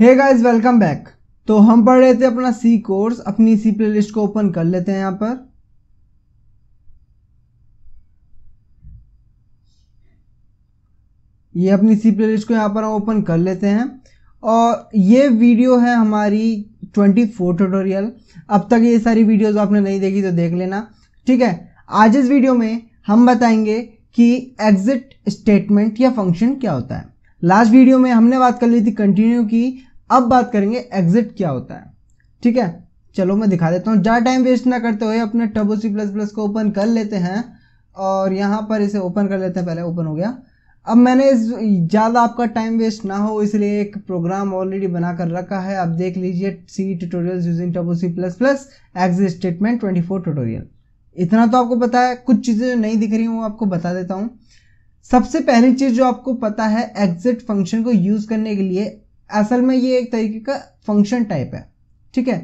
hey guys welcome back तो हम पढ़ रहे थे अपना सी कोर्स अपनी सी प्ले लिस्ट को ओपन कर लेते हैं यहाँ पर ये अपनी सी प्ले लिस्ट को यहाँ पर हम ओपन कर लेते हैं और ये वीडियो है हमारी ट्वेंटी फोर ट्यूटोरियल अब तक ये सारी वीडियोस आपने नहीं देखी तो देख लेना ठीक है आज इस वीडियो में हम बताएंगे कि एग्जिट स्टेटमेंट या फंक्शन क्या होता है लास्ट वीडियो में हमने बात कर ली थी कंटिन्यू की अब बात करेंगे एग्जिट क्या होता है ठीक है चलो मैं दिखा देता हूँ ज़्यादा टाइम वेस्ट ना करते हुए अपने टबो सी प्लस प्लस को ओपन कर लेते हैं और यहाँ पर इसे ओपन कर लेते हैं पहले ओपन हो गया अब मैंने ज़्यादा आपका टाइम वेस्ट ना हो इसलिए एक प्रोग्राम ऑलरेडी बना कर रखा है आप देख लीजिए C tutorial using turbo C plus plus exit statement twenty four tutorial इतना तो आपको पता है कुछ चीज़ें जो नहीं दिख रही हूँ आपको बता देता हूँ सबसे पहली चीज़ जो आपको पता है एग्जिट फंक्शन को यूज़ करने के लिए असल में ये एक तरीके का फंक्शन टाइप है ठीक है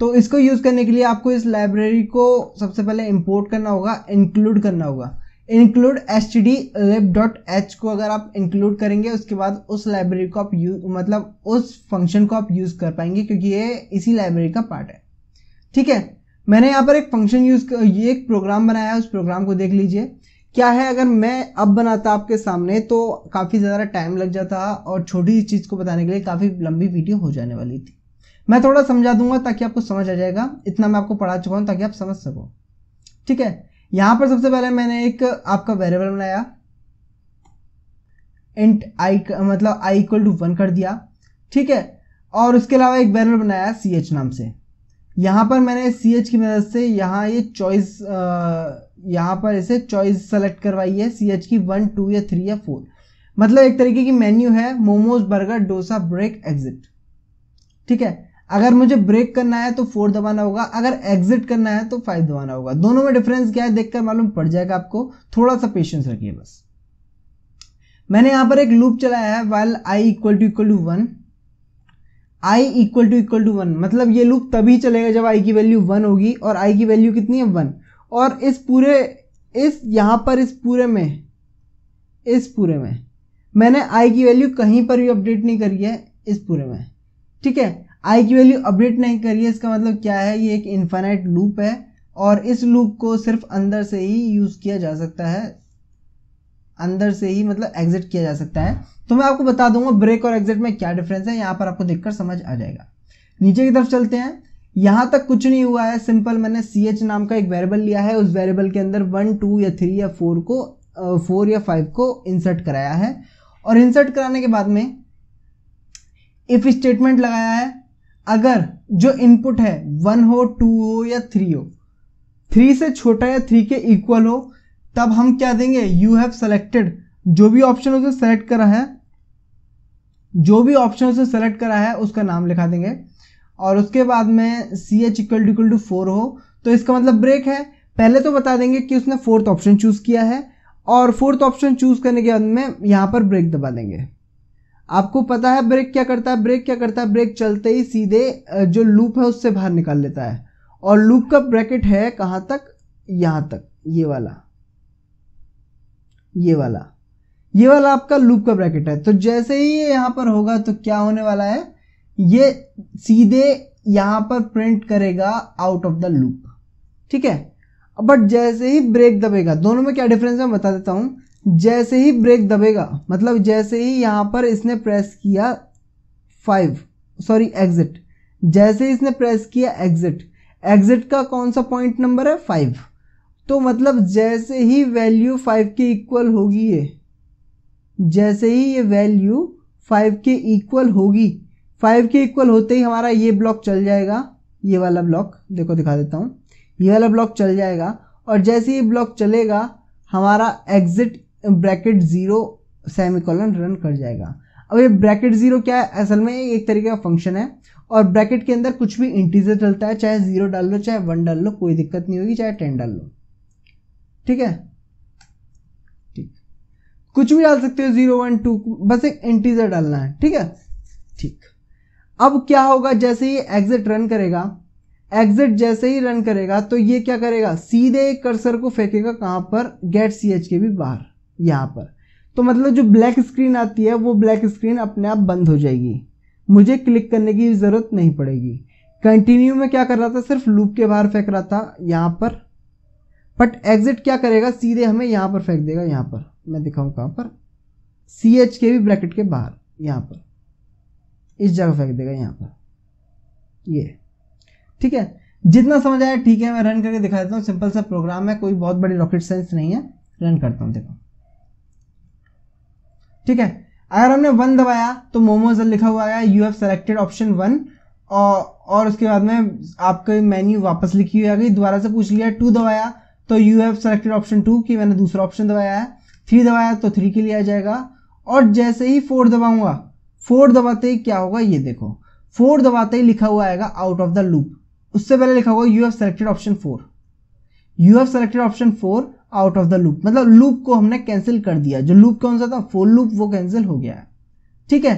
तो इसको यूज़ करने के लिए आपको इस लाइब्रेरी को सबसे पहले इंपोर्ट करना होगा इंक्लूड करना होगा include S T D dot H को अगर आप इंक्लूड करेंगे उसके बाद उस लाइब्रेरी को आप यूज मतलब उस फंक्शन को आप यूज़ कर पाएंगे क्योंकि ये इसी लाइब्रेरी का पार्ट है ठीक है मैंने यहाँ पर एक फंक्शन यूज़ ये एक प्रोग्राम बनाया है उस प्रोग्राम को देख लीजिए क्या है अगर मैं अब बनाता आपके सामने तो काफ़ी ज़्यादा टाइम लग जाता और छोटी सी चीज़ को बताने के लिए काफ़ी लंबी वीडियो हो जाने वाली थी मैं थोड़ा समझा दूंगा ताकि आपको समझ आ जाएगा इतना मैं आपको पढ़ा चुका हूँ ताकि आप समझ सको ठीक है यहाँ पर सबसे पहले मैंने एक आपका वेरिएबल बनाया इंट आई मतलब आई इक्वल टू वन कर दिया ठीक है और उसके अलावा एक वेरिएबल बनाया सी एच नाम से यहाँ पर मैंने सी एच की मदद से यहाँ ये चॉइस यहाँ पर इसे चॉइस सेलेक्ट करवाई है सी एच की वन टू या थ्री या फोर मतलब एक तरीके की मेन्यू है momos burger dosa break exit ठीक है अगर मुझे ब्रेक करना है तो फोर दबाना होगा अगर एग्जिट करना है तो फाइव दबाना होगा दोनों में डिफरेंस क्या है देखकर मालूम पड़ जाएगा आपको थोड़ा सा पेशेंस रखिए बस मैंने यहां पर एक लूप चलाया है while I equal to equal to one I equal to equal to one मतलब ये लूप तभी चलेगा जब आई की वैल्यू वन होगी और आई की वैल्यू कितनी है वन और इस पूरे इस यहाँ पर इस पूरे में इस पूरे में मैंने आई की वैल्यू कहीं पर भी अपडेट नहीं करी है इस पूरे में ठीक है आई की वैल्यू अपडेट नहीं करी है इसका मतलब क्या है ये एक इन्फाइनाइट लूप है और इस लूप को सिर्फ अंदर से ही यूज़ किया जा सकता है अंदर से ही मतलब एग्जिट किया जा सकता है तो मैं आपको बता दूंगा ब्रेक और एग्जिट में क्या डिफरेंस है यहाँ पर आपको देखकर समझ आ जाएगा नीचे की तरफ चलते हैं यहाँ तक कुछ नहीं हुआ है सिंपल मैंने सी एच नाम का एक वेरिएबल लिया है उस वेरिएबल के अंदर वन टू या थ्री या फोर को फोर या फाइव को इंसर्ट कराया है और इंसर्ट कराने के बाद में इफ स्टेटमेंट लगाया है अगर जो इनपुट है वन हो टू हो या थ्री हो थ्री से छोटा या थ्री के इक्वल हो तब हम क्या देंगे यू हैव सेलेक्टेड जो भी ऑप्शन उसे सेलेक्ट करा है जो भी ऑप्शन उसे सेलेक्ट करा है उसका नाम लिखा देंगे और उसके बाद में C H equal equal to four हो तो इसका मतलब ब्रेक है पहले तो बता देंगे कि उसने फोर्थ ऑप्शन चूज़ किया है और फोर्थ ऑप्शन चूज़ करने के बाद में यहाँ पर ब्रेक दबा देंगे आपको पता है ब्रेक क्या करता है ब्रेक क्या करता है ब्रेक चलते ही सीधे जो लूप है उससे बाहर निकाल लेता है और लूप का ब्रैकेट है कहाँ तक यहाँ तक ये वाला ये वाला ये वाला आपका लूप का ब्रैकेट है तो जैसे ही ये यहाँ पर होगा तो क्या होने वाला है ये सीधे यहाँ पर प्रिंट करेगा आउट ऑफ द लूप ठीक है बट जैसे ही ब्रेक दबेगा दोनों में क्या डिफरेंस है बता देता हूँ जैसे ही ब्रेक दबेगा मतलब जैसे ही यहाँ पर इसने प्रेस किया फाइव सॉरी एग्जिट जैसे ही इसने प्रेस किया एग्जिट एग्जिट का कौन सा पॉइंट नंबर है फाइव तो मतलब जैसे ही वैल्यू फाइव के इक्वल होगी ये जैसे ही ये वैल्यू फाइव के इक्वल होगी फाइव के इक्वल होते ही हमारा ये ब्लॉक चल जाएगा ये वाला ब्लॉक देखो दिखा देता हूँ ये वाला ब्लॉक चल जाएगा और जैसे ही ब्लॉक चलेगा हमारा exit bracket zero semicolon run कर जाएगा अब ये ब्रैकेट ज़ीरो क्या है असल में एक तरीके का फंक्शन है और ब्रैकेट के अंदर कुछ भी इंटीजर चलता है चाहे ज़ीरो डाल लो चाहे वन डाल लो कोई दिक्कत नहीं होगी चाहे टेन डाल लो ठीक है ठीक कुछ भी डाल सकते हो जीरो वन टू बस एक इंटीजर डालना है ठीक है ठीक अब क्या होगा जैसे ये एग्जिट रन करेगा एग्जिट जैसे ही रन करेगा तो ये क्या करेगा सीधे कर्सर को फेंकेगा कहां पर गेट सी एच के भी बाहर यहां पर तो मतलब जो ब्लैक स्क्रीन आती है वो ब्लैक स्क्रीन अपने आप बंद हो जाएगी मुझे क्लिक करने की ज़रूरत नहीं पड़ेगी कंटिन्यू में क्या कर रहा था सिर्फ लूप के बाहर फेंक रहा था यहाँ पर बट एग्जिट क्या करेगा सीधे हमें यहाँ पर फेंक देगा यहाँ पर मैं दिखाऊँ कहाँ पर सी एच के भी ब्रैकेट के बाहर यहाँ पर इस जगह फेंक देगा यहाँ पर ये ठीक है जितना समझ आया ठीक है मैं रन करके दिखा देता हूँ सिंपल सा प्रोग्राम है कोई बहुत बड़ी रॉकेट साइंस नहीं है रन करता हूँ देखो ठीक है अगर हमने वन दबाया तो मोमोज लिखा हुआ है you have selected option one और उसके बाद में आपके मेन्यू वापस लिखी हुई आ गई दोबारा से पूछ लिया टू दबाया तो you have selected option two कि मैंने दूसरा ऑप्शन दबाया है थ्री दबाया तो थ्री के लिए आ जाएगा और जैसे ही फोर दबाऊंगा फोर दबाते ही क्या होगा ये देखो फोर दबाते ही लिखा हुआ आएगा आउट ऑफ द लूप उससे पहले लिखा होगा you have selected option four you have selected option four out of the loop मतलब लूप को हमने कैंसिल कर दिया जो लूप कौन सा था फोर लूप वो कैंसिल हो गया है ठीक है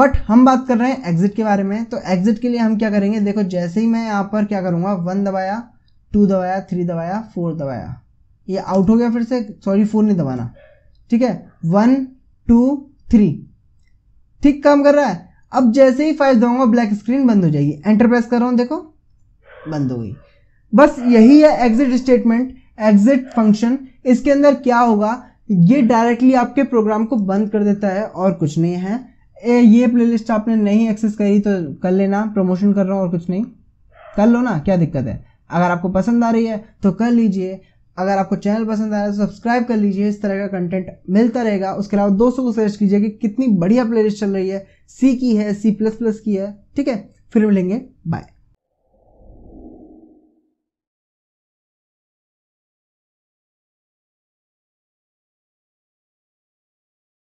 बट हम बात कर रहे हैं एग्जिट के बारे में तो एग्जिट के लिए हम क्या करेंगे देखो जैसे ही मैं यहाँ पर क्या करूँगा वन दबाया टू दबाया थ्री दबाया फोर दबाया ये आउट हो गया फिर से सॉरी फोर नहीं दबाना ठीक है वन टू थ्री ठीक काम कर रहा है अब जैसे ही फाइव दबाऊंगा ब्लैक स्क्रीन बंद हो जाएगी एंटर प्रेस कर रहा हूँ देखो बंद हो गई बस यही है एग्जिट स्टेटमेंट एग्जिट फंक्शन इसके अंदर क्या होगा ये डायरेक्टली आपके प्रोग्राम को बंद कर देता है और कुछ नहीं है ए, ये प्लेलिस्ट आपने नहीं एक्सेस करी तो कर लेना प्रमोशन कर रहा हूँ और कुछ नहीं कर लो ना क्या दिक्कत है अगर आपको पसंद आ रही है तो कर लीजिए अगर आपको चैनल पसंद आ रहा है तो सब्सक्राइब कर लीजिए इस तरह का कंटेंट मिलता रहेगा उसके अलावा दोस्तों को सजेस्ट कीजिए कि कितनी बढ़िया प्लेलिस्ट चल रही है सी की है सी प्लस प्लस की है ठीक है फिर मिलेंगे बाय